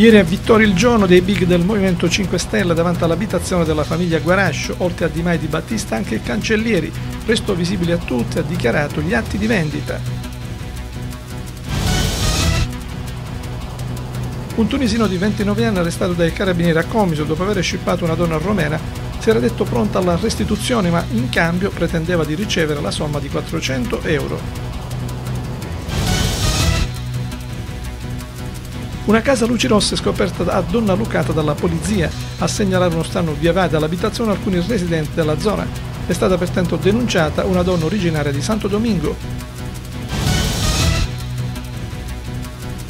Ieri a Vittorio il Giorno dei big del Movimento 5 Stelle davanti all'abitazione della famiglia Guarascio, oltre a Di Mai Di Battista anche il Cancellieri, presto visibile a tutti, ha dichiarato gli atti di vendita. Un tunisino di 29 anni arrestato dai carabinieri a Comiso dopo aver scippato una donna romena si era detto pronto alla restituzione ma in cambio pretendeva di ricevere la somma di 400 euro. Una casa a luci rosse scoperta a donna lucata dalla polizia a segnalare uno strano via vai dall'abitazione alcuni residenti della zona. È stata pertanto denunciata una donna originaria di Santo Domingo.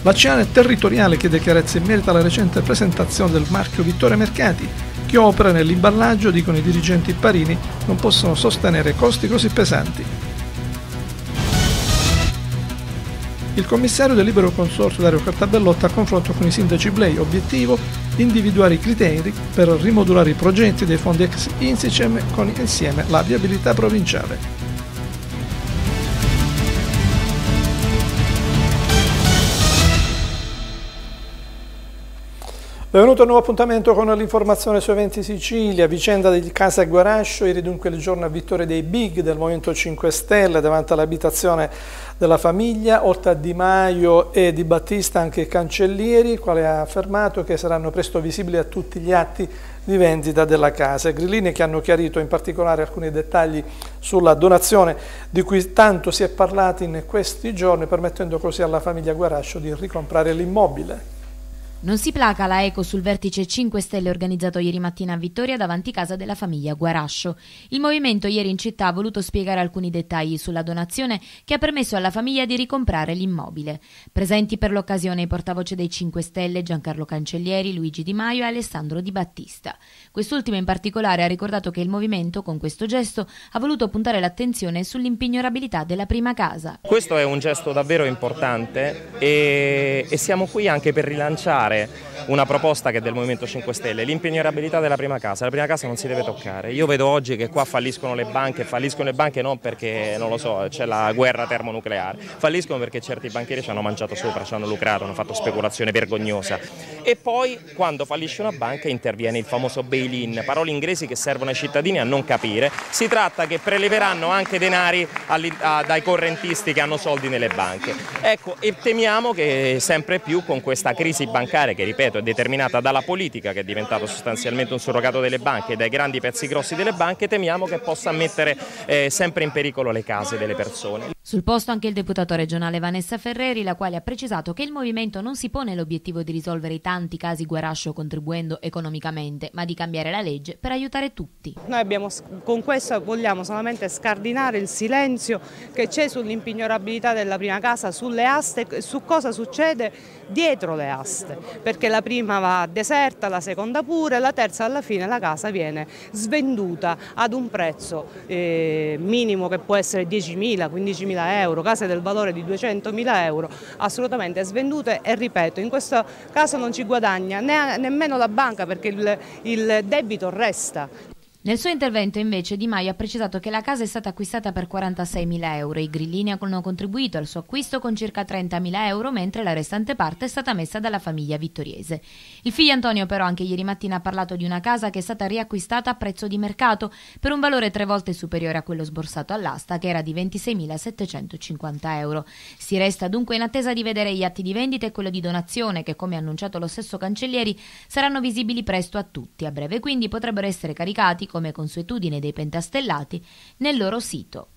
La Ciana territoriale chiede chiarezza in merito alla recente presentazione del marchio Vittorio Mercati, che opera nell'imballaggio, dicono i dirigenti parini, non possono sostenere costi così pesanti. Il commissario del libero consorzio Dario Cartabellotta a confronto con i sindaci Blei, obiettivo individuare i criteri per rimodulare i progetti dei fondi ex Insicem con insieme la viabilità provinciale. Benvenuto a un nuovo appuntamento con l'informazione su eventi Sicilia, vicenda di Casa Guarascio, ieri dunque il giorno a vittoria dei Big del Movimento 5 Stelle davanti all'abitazione della famiglia, oltre a Di Maio e Di Battista anche Cancellieri, quale ha affermato che saranno presto visibili a tutti gli atti di vendita della casa. Grillini che hanno chiarito in particolare alcuni dettagli sulla donazione di cui tanto si è parlato in questi giorni, permettendo così alla famiglia Guarascio di ricomprare l'immobile. Non si placa la Eco sul vertice 5 Stelle organizzato ieri mattina a Vittoria davanti casa della famiglia Guarascio. Il movimento ieri in città ha voluto spiegare alcuni dettagli sulla donazione che ha permesso alla famiglia di ricomprare l'immobile. Presenti per l'occasione i portavoce dei 5 Stelle Giancarlo Cancellieri, Luigi Di Maio e Alessandro Di Battista. Quest'ultimo in particolare ha ricordato che il movimento con questo gesto ha voluto puntare l'attenzione sull'impignorabilità della prima casa. Questo è un gesto davvero importante e, e siamo qui anche per rilanciare fare una proposta che è del Movimento 5 Stelle, l'impignorabilità della prima casa, la prima casa non si deve toccare. Io vedo oggi che qua falliscono le banche, falliscono le banche non perché, non lo so, c'è la guerra termonucleare, falliscono perché certi banchieri ci hanno mangiato sopra, ci hanno lucrato, hanno fatto speculazione vergognosa. E poi quando fallisce una banca interviene il famoso bail-in, parole inglesi che servono ai cittadini a non capire. Si tratta che preleveranno anche denari dai correntisti che hanno soldi nelle banche. Ecco, e temiamo che sempre più con questa crisi bancaria bancaria che ripeto è determinata dalla politica che è diventato sostanzialmente un surrogato delle banche e dai grandi pezzi grossi delle banche temiamo che possa mettere eh, sempre in pericolo le case delle persone. Sul posto anche il deputato regionale Vanessa Ferreri, la quale ha precisato che il movimento non si pone l'obiettivo di risolvere i tanti casi guerascio contribuendo economicamente, ma di cambiare la legge per aiutare tutti. Noi abbiamo, con questo vogliamo solamente scardinare il silenzio che c'è sull'impignorabilità della prima casa, sulle aste, su cosa succede dietro le aste, perché la prima va deserta, la seconda pure, la terza alla fine la casa viene svenduta ad un prezzo eh, minimo che può essere 10.000, 15.000 euro, case del valore di 200.000 euro assolutamente svendute e ripeto in questo caso non ci guadagna né, nemmeno la banca perché il, il debito resta. Nel suo intervento invece Di Maio ha precisato che la casa è stata acquistata per 46.000 euro, i grillini hanno contribuito al suo acquisto con circa 30.000 euro mentre la restante parte è stata messa dalla famiglia vittoriese. Il figlio Antonio però anche ieri mattina ha parlato di una casa che è stata riacquistata a prezzo di mercato per un valore tre volte superiore a quello sborsato all'asta che era di 26.750 euro. Si resta dunque in attesa di vedere gli atti di vendita e quello di donazione che come annunciato lo stesso Cancellieri saranno visibili presto a tutti. A breve quindi potrebbero essere caricati come consuetudine dei pentastellati, nel loro sito.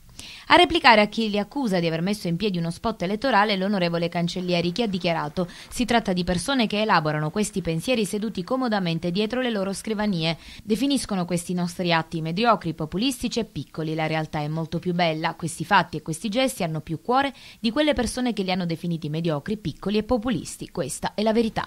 A replicare a chi li accusa di aver messo in piedi uno spot elettorale l'onorevole Cancellieri che ha dichiarato si tratta di persone che elaborano questi pensieri seduti comodamente dietro le loro scrivanie, definiscono questi nostri atti mediocri, populistici e piccoli, la realtà è molto più bella, questi fatti e questi gesti hanno più cuore di quelle persone che li hanno definiti mediocri, piccoli e populisti, questa è la verità.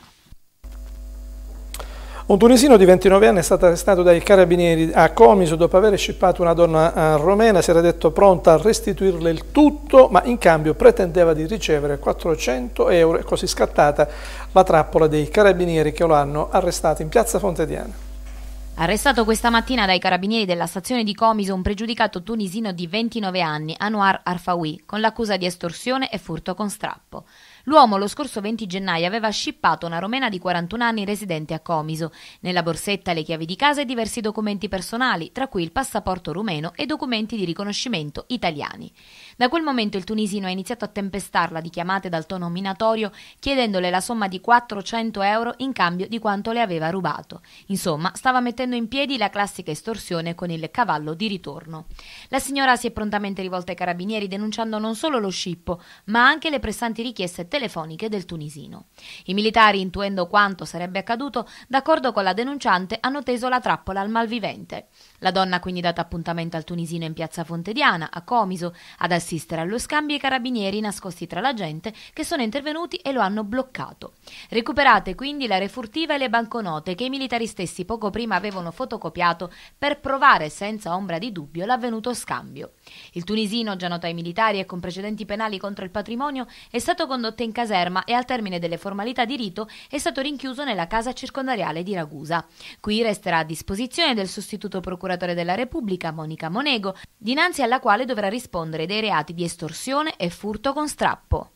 Un tunisino di 29 anni è stato arrestato dai carabinieri a Comiso dopo aver scippato una donna eh, romena, si era detto pronta a restituirle il tutto, ma in cambio pretendeva di ricevere 400 euro e così scattata la trappola dei carabinieri che lo hanno arrestato in piazza Fontediana. Arrestato questa mattina dai carabinieri della stazione di Comiso un pregiudicato tunisino di 29 anni, Anwar Arfawi, con l'accusa di estorsione e furto con strappo. L'uomo lo scorso 20 gennaio aveva scippato una romena di 41 anni residente a Comiso. Nella borsetta le chiavi di casa e diversi documenti personali, tra cui il passaporto rumeno e documenti di riconoscimento italiani. Da quel momento il tunisino ha iniziato a tempestarla di chiamate dal tono minatorio, chiedendole la somma di 400 euro in cambio di quanto le aveva rubato. Insomma, stava mettendo in piedi la classica estorsione con il cavallo di ritorno. La signora si è prontamente rivolta ai carabinieri denunciando non solo lo scippo, ma anche le pressanti richieste telefoniche del tunisino. I militari, intuendo quanto sarebbe accaduto, d'accordo con la denunciante, hanno teso la trappola al malvivente. La donna ha quindi dato appuntamento al tunisino in piazza Fontediana, a Comiso, ad assistere allo scambio e i carabinieri nascosti tra la gente che sono intervenuti e lo hanno bloccato. Recuperate quindi la refurtiva e le banconote che i militari stessi poco prima avevano fotocopiato per provare senza ombra di dubbio l'avvenuto scambio. Il tunisino, già noto ai militari e con precedenti penali contro il patrimonio, è stato condotto in caserma e al termine delle formalità di rito è stato rinchiuso nella casa circondariale di Ragusa. Qui resterà a disposizione del sostituto procuratore procuratore della Repubblica Monica Monego, dinanzi alla quale dovrà rispondere dei reati di estorsione e furto con strappo.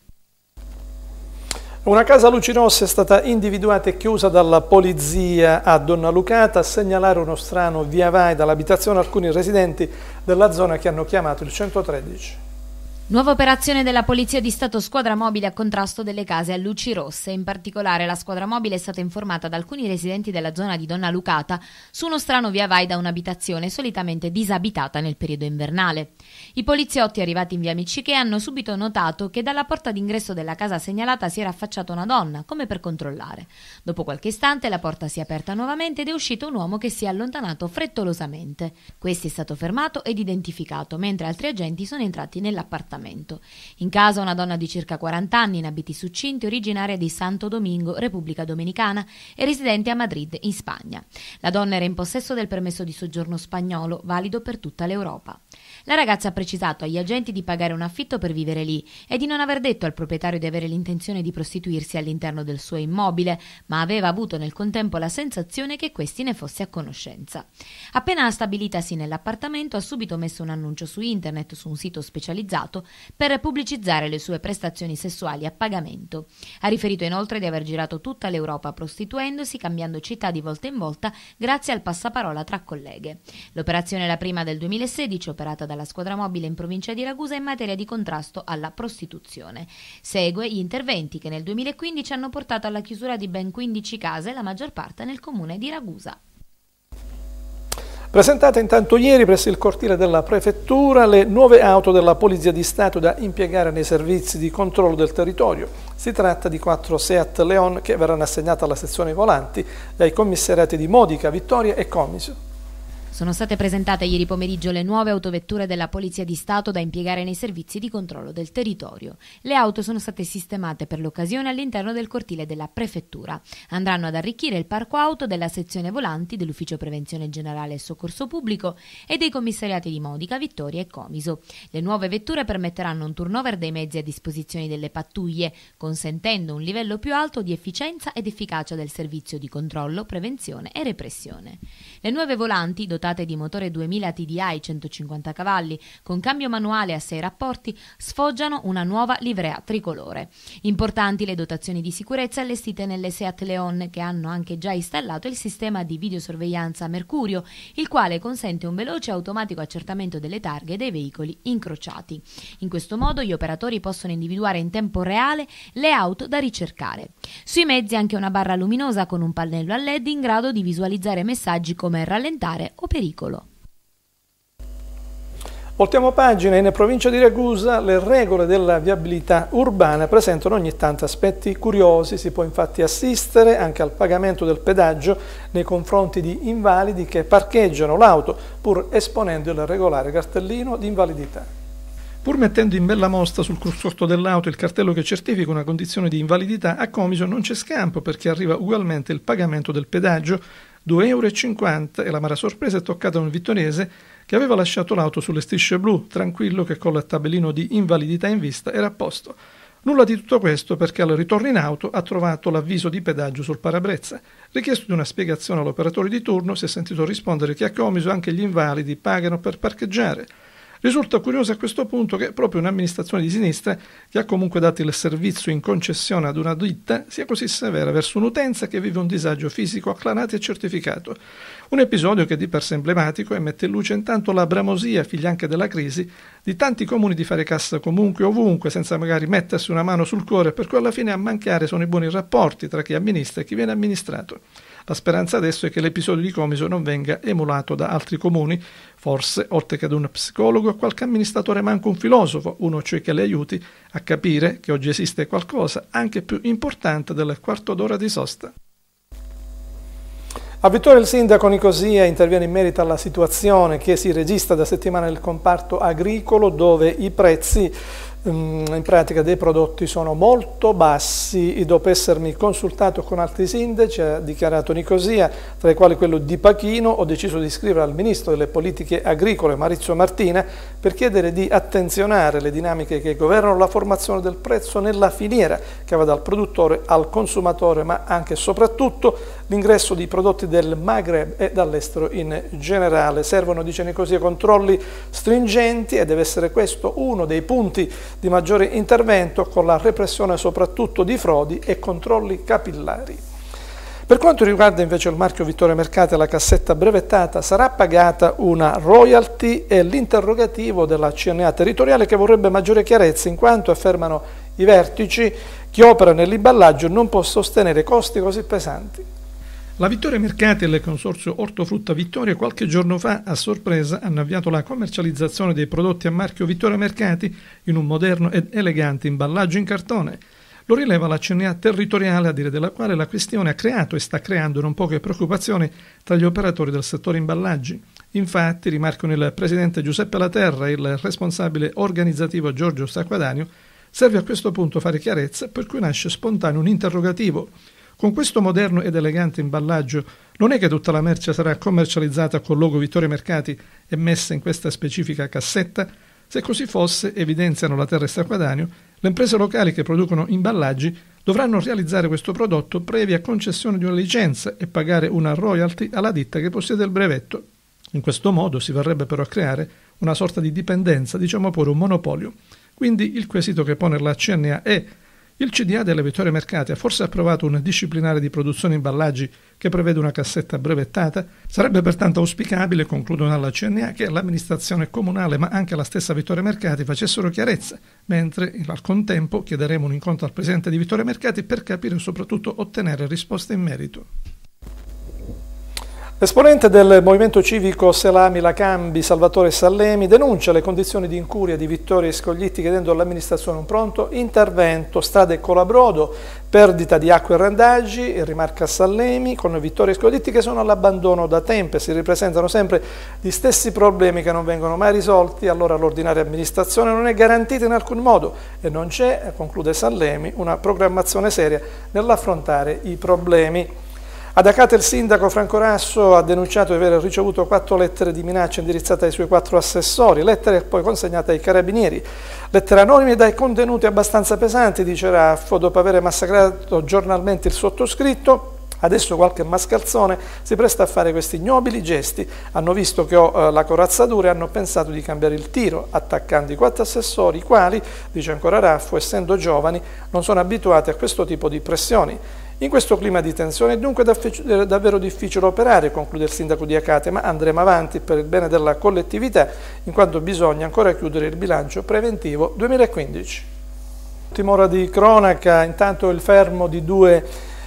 Una casa a luci rosse è stata individuata e chiusa dalla polizia a Donna Lucata a segnalare uno strano via vai dall'abitazione alcuni residenti della zona che hanno chiamato il 113. Nuova operazione della Polizia di Stato squadra mobile a contrasto delle case a luci rosse. In particolare la squadra mobile è stata informata da alcuni residenti della zona di Donna Lucata su uno strano via vai da un'abitazione solitamente disabitata nel periodo invernale. I poliziotti arrivati in via Miciche hanno subito notato che dalla porta d'ingresso della casa segnalata si era affacciata una donna, come per controllare. Dopo qualche istante la porta si è aperta nuovamente ed è uscito un uomo che si è allontanato frettolosamente. Questi è stato fermato ed identificato, mentre altri agenti sono entrati nell'appartamento. Parlamento. In casa una donna di circa 40 anni in abiti succinti, originaria di Santo Domingo, Repubblica Dominicana, e residente a Madrid, in Spagna. La donna era in possesso del permesso di soggiorno spagnolo, valido per tutta l'Europa. La ragazza ha precisato agli agenti di pagare un affitto per vivere lì e di non aver detto al proprietario di avere l'intenzione di prostituirsi all'interno del suo immobile, ma aveva avuto nel contempo la sensazione che questi ne fosse a conoscenza. Appena stabilitasi nell'appartamento ha subito messo un annuncio su internet su un sito specializzato per pubblicizzare le sue prestazioni sessuali a pagamento. Ha riferito inoltre di aver girato tutta l'Europa prostituendosi, cambiando città di volta in volta grazie al passaparola tra colleghe. L'operazione è la prima del 2016 operata da dalla squadra mobile in provincia di Ragusa in materia di contrasto alla prostituzione. Segue gli interventi che nel 2015 hanno portato alla chiusura di ben 15 case, la maggior parte nel comune di Ragusa. Presentate intanto ieri presso il cortile della Prefettura le nuove auto della Polizia di Stato da impiegare nei servizi di controllo del territorio. Si tratta di quattro Seat Leon che verranno assegnate alla sezione volanti dai commissariati di Modica, Vittoria e Comiso. Sono state presentate ieri pomeriggio le nuove autovetture della Polizia di Stato da impiegare nei servizi di controllo del territorio. Le auto sono state sistemate per l'occasione all'interno del cortile della Prefettura. Andranno ad arricchire il parco auto della sezione volanti dell'Ufficio Prevenzione Generale e Soccorso Pubblico e dei commissariati di Modica, Vittoria e Comiso. Le nuove vetture permetteranno un turnover dei mezzi a disposizione delle pattuglie, consentendo un livello più alto di efficienza ed efficacia del servizio di controllo, prevenzione e repressione. Le nuove volanti, dotate dotate di motore 2000 TDI 150 cavalli con cambio manuale a 6 rapporti, sfoggiano una nuova livrea tricolore. Importanti le dotazioni di sicurezza allestite nelle Seat Leon che hanno anche già installato il sistema di videosorveglianza Mercurio, il quale consente un veloce e automatico accertamento delle targhe dei veicoli incrociati. In questo modo gli operatori possono individuare in tempo reale le auto da ricercare. Sui mezzi anche una barra luminosa con un pannello a LED in grado di visualizzare messaggi come rallentare o pericolo. Voltiamo pagina, in provincia di Ragusa le regole della viabilità urbana presentano ogni tanto aspetti curiosi, si può infatti assistere anche al pagamento del pedaggio nei confronti di invalidi che parcheggiano l'auto pur esponendo il regolare cartellino di invalidità. Pur mettendo in bella mostra sul cruscotto dell'auto il cartello che certifica una condizione di invalidità, a Comiso non c'è scampo perché arriva ugualmente il pagamento del pedaggio 2,50 euro e la mara sorpresa è toccata a un vittonese che aveva lasciato l'auto sulle strisce blu, tranquillo che con il tabellino di invalidità in vista era a posto. Nulla di tutto questo perché al ritorno in auto ha trovato l'avviso di pedaggio sul parabrezza. Richiesto di una spiegazione all'operatore di turno, si è sentito rispondere che a Comiso anche gli invalidi pagano per parcheggiare. Risulta curioso a questo punto che proprio un'amministrazione di sinistra, che ha comunque dato il servizio in concessione ad una ditta, sia così severa verso un'utenza che vive un disagio fisico acclarato e certificato. Un episodio che è di per sé emblematico e mette in luce intanto la bramosia, figlia anche della crisi, di tanti comuni di fare cassa comunque ovunque, senza magari mettersi una mano sul cuore, per cui alla fine a mancare sono i buoni rapporti tra chi amministra e chi viene amministrato. La speranza adesso è che l'episodio di Comiso non venga emulato da altri comuni, Forse, oltre che ad un psicologo, a qualche amministratore manca un filosofo, uno cioè che le aiuti a capire che oggi esiste qualcosa anche più importante del quarto d'ora di sosta. A Vittorio il sindaco Nicosia interviene in merito alla situazione che si registra da settimana nel comparto agricolo dove i prezzi Ehm, in pratica dei prodotti sono molto bassi, e dopo essermi consultato con altri sindaci, ha dichiarato Nicosia, tra i quali quello di Pachino, ho deciso di scrivere al Ministro delle Politiche Agricole Maurizio Martina per chiedere di attenzionare le dinamiche che governano la formazione del prezzo nella filiera che va dal produttore al consumatore ma anche e soprattutto l'ingresso di prodotti del Maghreb e dall'estero in generale. Servono, dice Nicosia, controlli stringenti e deve essere questo uno dei punti di maggiore intervento con la repressione soprattutto di frodi e controlli capillari. Per quanto riguarda invece il marchio Vittorio Mercate e la cassetta brevettata, sarà pagata una royalty e l'interrogativo della CNA territoriale che vorrebbe maggiore chiarezza in quanto affermano i vertici chi opera nell'imballaggio non può sostenere costi così pesanti. La Vittoria Mercati e il consorzio Ortofrutta Vittoria qualche giorno fa a sorpresa hanno avviato la commercializzazione dei prodotti a marchio Vittoria Mercati in un moderno ed elegante imballaggio in cartone. Lo rileva la CNA territoriale, a dire della quale la questione ha creato e sta creando non poche preoccupazioni tra gli operatori del settore imballaggi. Infatti, rimarcano il presidente Giuseppe Laterra e il responsabile organizzativo Giorgio Sacquadanio, serve a questo punto fare chiarezza, per cui nasce spontaneo un interrogativo. Con questo moderno ed elegante imballaggio non è che tutta la merce sarà commercializzata col logo Vittorio Mercati e messa in questa specifica cassetta? Se così fosse, evidenziano la Terrestre Quadanio, le imprese locali che producono imballaggi dovranno realizzare questo prodotto previa concessione di una licenza e pagare una royalty alla ditta che possiede il brevetto. In questo modo si verrebbe però a creare una sorta di dipendenza, diciamo pure un monopolio. Quindi il quesito che pone la CNA è il CDA della Vittoria Mercati ha forse approvato un disciplinare di produzione imballaggi che prevede una cassetta brevettata? Sarebbe pertanto auspicabile, concludono alla CNA, che l'amministrazione comunale ma anche la stessa Vittoria Mercati facessero chiarezza, mentre al contempo chiederemo un incontro al Presidente di Vittoria Mercati per capire e soprattutto ottenere risposte in merito. L'esponente del movimento civico Selami Lacambi, Salvatore Sallemi, denuncia le condizioni di incuria di Vittorio Scoglitti chiedendo all'amministrazione un pronto intervento, strade Colabrodo, perdita di acqua e randaggi, rimarca Sallemi, con Vittorio Scoglitti che sono all'abbandono da tempo e si ripresentano sempre gli stessi problemi che non vengono mai risolti, allora l'ordinaria amministrazione non è garantita in alcun modo e non c'è, conclude Sallemi, una programmazione seria nell'affrontare i problemi. Ad Acate il sindaco Franco Rasso ha denunciato di aver ricevuto quattro lettere di minaccia indirizzate ai suoi quattro assessori, lettere poi consegnate ai carabinieri. Lettere anonime dai contenuti abbastanza pesanti, dice Raffo, dopo aver massacrato giornalmente il sottoscritto, Adesso qualche mascalzone si presta a fare questi ignobili gesti. Hanno visto che ho eh, la corazzatura e hanno pensato di cambiare il tiro, attaccando i quattro assessori, i quali, dice ancora Raffo, essendo giovani, non sono abituati a questo tipo di pressioni. In questo clima di tensione è dunque davvero difficile operare, conclude il sindaco di Acate, ma andremo avanti per il bene della collettività, in quanto bisogna ancora chiudere il bilancio preventivo 2015. Ultima ora di cronaca, intanto il fermo di due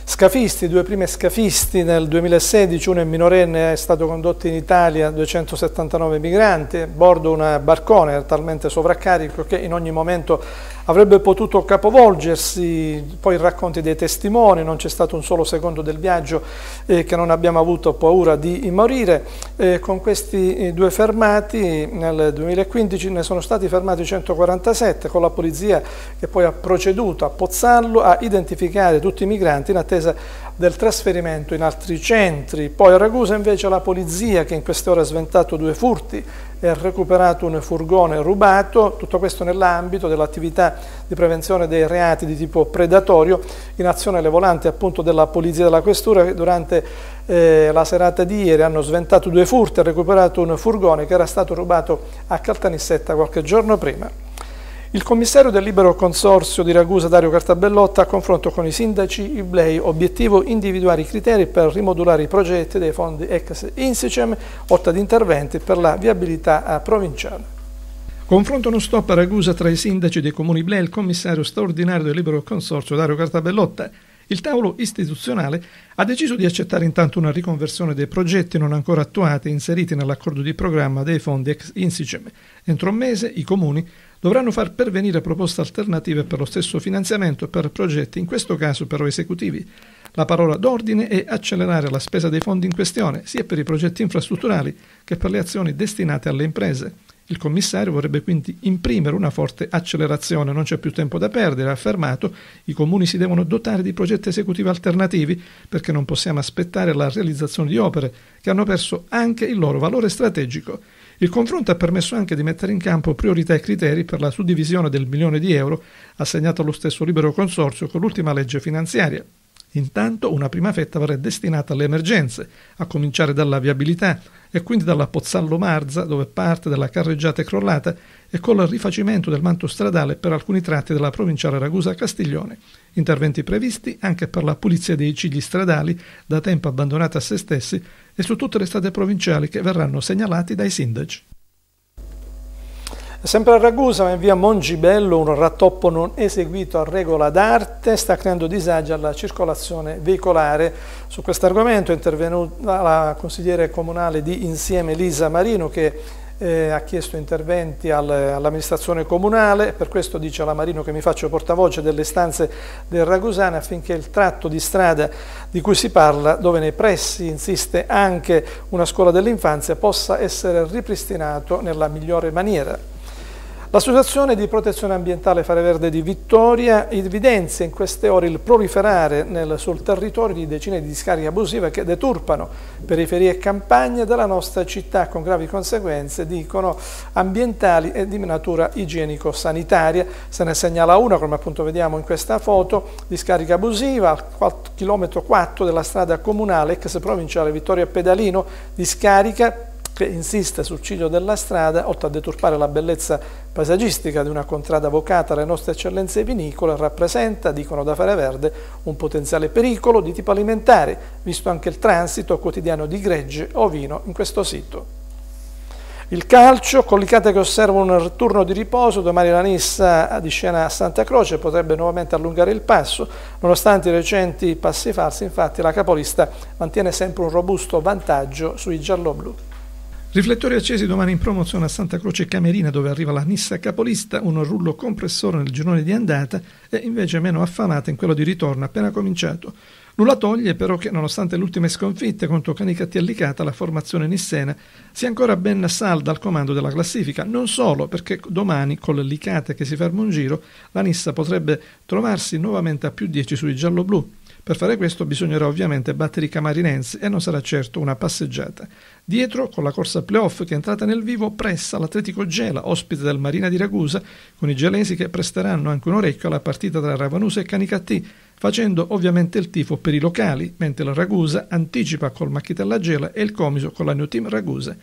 Scafisti, due prime scafisti nel 2016, uno è minorenne, è stato condotto in Italia 279 migranti, a bordo un barcone talmente sovraccarico che in ogni momento avrebbe potuto capovolgersi, poi racconti dei testimoni, non c'è stato un solo secondo del viaggio eh, che non abbiamo avuto paura di morire. Eh, con questi eh, due fermati nel 2015 ne sono stati fermati 147 con la polizia che poi ha proceduto a pozzarlo, a identificare tutti i migranti in attesa attesa del trasferimento in altri centri. Poi a Ragusa invece la polizia che in queste ore ha sventato due furti e ha recuperato un furgone rubato, tutto questo nell'ambito dell'attività di prevenzione dei reati di tipo predatorio in azione alle volante appunto della Polizia della Questura che durante eh, la serata di ieri hanno sventato due furti e recuperato un furgone che era stato rubato a Caltanissetta qualche giorno prima. Il commissario del libero consorzio di Ragusa Dario Cartabellotta a confronto con i sindaci BLEI, obiettivo individuare i criteri per rimodulare i progetti dei fondi ex Insicem, otta di interventi per la viabilità eh, provinciale. Confronto non stop a Ragusa tra i sindaci dei comuni BLEI e il commissario straordinario del libero consorzio Dario Cartabellotta. Il tavolo istituzionale ha deciso di accettare intanto una riconversione dei progetti non ancora attuati e inseriti nell'accordo di programma dei fondi ex Insicem. Entro un mese i comuni dovranno far pervenire proposte alternative per lo stesso finanziamento per progetti, in questo caso però esecutivi. La parola d'ordine è accelerare la spesa dei fondi in questione, sia per i progetti infrastrutturali che per le azioni destinate alle imprese. Il commissario vorrebbe quindi imprimere una forte accelerazione, non c'è più tempo da perdere, ha affermato, i comuni si devono dotare di progetti esecutivi alternativi perché non possiamo aspettare la realizzazione di opere che hanno perso anche il loro valore strategico. Il confronto ha permesso anche di mettere in campo priorità e criteri per la suddivisione del milione di euro assegnato allo stesso libero consorzio con l'ultima legge finanziaria, Intanto una prima fetta verrà destinata alle emergenze, a cominciare dalla viabilità e quindi dalla Pozzallo Marza, dove parte della carreggiata è crollata, e col rifacimento del manto stradale per alcuni tratti della provinciale Ragusa-Castiglione. Interventi previsti anche per la pulizia dei cigli stradali, da tempo abbandonati a se stessi, e su tutte le strade provinciali che verranno segnalati dai sindaci. Sempre a Ragusa, in via Mongibello, un rattoppo non eseguito a regola d'arte sta creando disagi alla circolazione veicolare. Su questo argomento è intervenuta la consigliere comunale di Insieme Lisa Marino che eh, ha chiesto interventi al, all'amministrazione comunale, per questo dice alla Marino che mi faccio portavoce delle stanze del Ragusano affinché il tratto di strada di cui si parla, dove nei pressi insiste anche una scuola dell'infanzia, possa essere ripristinato nella migliore maniera. L'Associazione di Protezione Ambientale Fare Verde di Vittoria evidenzia in queste ore il proliferare nel, sul territorio di decine di discariche abusive che deturpano periferie e campagne della nostra città con gravi conseguenze, dicono, ambientali e di natura igienico-sanitaria. Se ne segnala una, come appunto vediamo in questa foto, discarica abusiva al chilometro 4 della strada comunale ex provinciale Vittoria Pedalino, discarica che insiste sul ciglio della strada, oltre a deturpare la bellezza paesaggistica di una contrada vocata alle nostre eccellenze vinicole, rappresenta, dicono da Fare Verde, un potenziale pericolo di tipo alimentare, visto anche il transito quotidiano di gregge o vino in questo sito. Il calcio, collicate che osserva un turno di riposo, domani la Nissa di scena a Santa Croce potrebbe nuovamente allungare il passo, nonostante i recenti passi falsi infatti la capolista mantiene sempre un robusto vantaggio sui gialloblu. Riflettori accesi domani in promozione a Santa Croce Camerina dove arriva la Nissa capolista, un rullo compressore nel girone di andata e invece meno affamata in quello di ritorno appena cominciato. Nulla toglie però che, nonostante le ultime sconfitte contro Canicatti e Licata, la formazione nissena sia ancora ben salda al comando della classifica. Non solo perché domani, con Licata che si ferma un giro, la Nissa potrebbe trovarsi nuovamente a più 10 sui giallo-blu. Per fare questo bisognerà ovviamente battere i camarinensi e non sarà certo una passeggiata. Dietro, con la corsa playoff che è entrata nel vivo, pressa l'Atletico Gela, ospite del Marina di Ragusa, con i gelesi che presteranno anche un orecchio alla partita tra Ravanusa e Canicattì, facendo ovviamente il tifo per i locali, mentre la Ragusa anticipa col Macchitella Gela e il Comiso con la New Team Ragusa.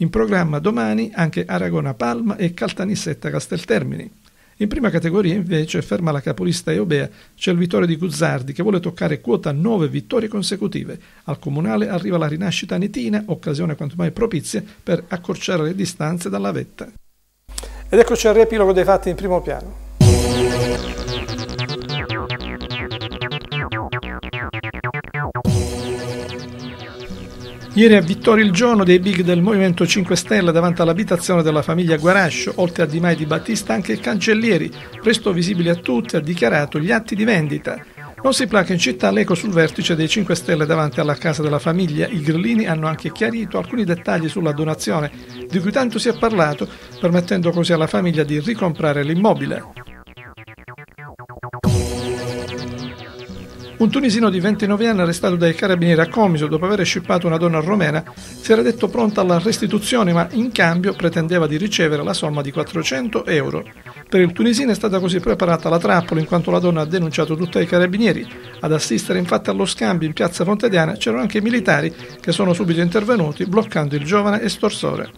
In programma domani anche Aragona Palma e Caltanissetta Casteltermini. In prima categoria invece ferma la capolista Eobea, c'è il Vittorio di Guzzardi che vuole toccare quota 9 vittorie consecutive. Al comunale arriva la rinascita nitina, occasione quanto mai propizia per accorciare le distanze dalla vetta. Ed eccoci al riepilogo dei fatti in primo piano. Ieri a Vittorio il Giorno dei big del Movimento 5 Stelle davanti all'abitazione della famiglia Guarascio, oltre a Di Mai Di Battista anche il Cancellieri, presto visibile a tutti, ha dichiarato gli atti di vendita. Non si placa in città l'eco sul vertice dei 5 Stelle davanti alla casa della famiglia. I grillini hanno anche chiarito alcuni dettagli sulla donazione, di cui tanto si è parlato, permettendo così alla famiglia di ricomprare l'immobile. Un tunisino di 29 anni arrestato dai carabinieri a Comiso dopo aver scippato una donna romena si era detto pronto alla restituzione ma in cambio pretendeva di ricevere la somma di 400 euro. Per il tunisino è stata così preparata la trappola in quanto la donna ha denunciato tutto ai carabinieri. Ad assistere infatti allo scambio in piazza Fontediana c'erano anche i militari che sono subito intervenuti bloccando il giovane estorsore.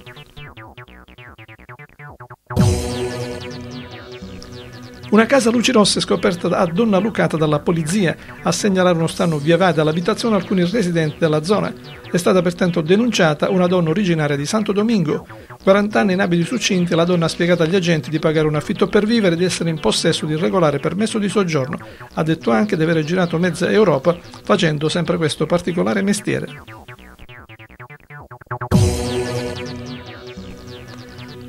Una casa a luci rosse scoperta a Donna Lucata dalla polizia a segnalare uno strano via vai dall'abitazione alcuni residenti della zona. È stata pertanto denunciata una donna originaria di Santo Domingo. 40 anni in abiti succinti, la donna ha spiegato agli agenti di pagare un affitto per vivere e di essere in possesso di regolare permesso di soggiorno. Ha detto anche di aver girato mezza Europa facendo sempre questo particolare mestiere.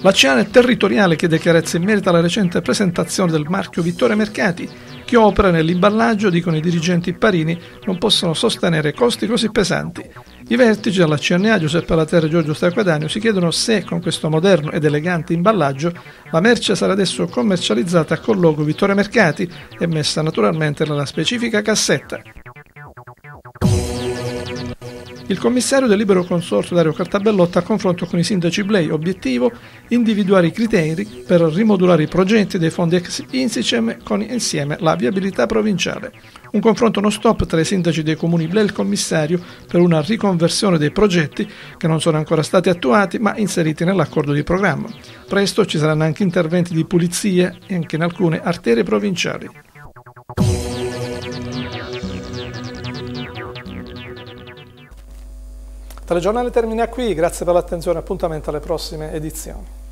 L'azione territoriale chiede chiarezza in merito alla recente presentazione del marchio Vittorio Mercati, che opera nell'imballaggio, dicono i dirigenti parini, non possono sostenere costi così pesanti. I vertici della CNA, Giuseppe Laterra e Giorgio Stacquadagno si chiedono se con questo moderno ed elegante imballaggio la merce sarà adesso commercializzata col logo Vittorio Mercati e messa naturalmente nella specifica cassetta. Il commissario del libero consorzio Dario Cartabellotta a confronto con i sindaci Blei, obiettivo individuare i criteri per rimodulare i progetti dei fondi ex Insicem con insieme la viabilità provinciale. Un confronto non stop tra i sindaci dei comuni Blei e il commissario per una riconversione dei progetti che non sono ancora stati attuati ma inseriti nell'accordo di programma. Presto ci saranno anche interventi di pulizia anche in alcune arterie provinciali. telegiornale termina qui, grazie per l'attenzione e appuntamento alle prossime edizioni.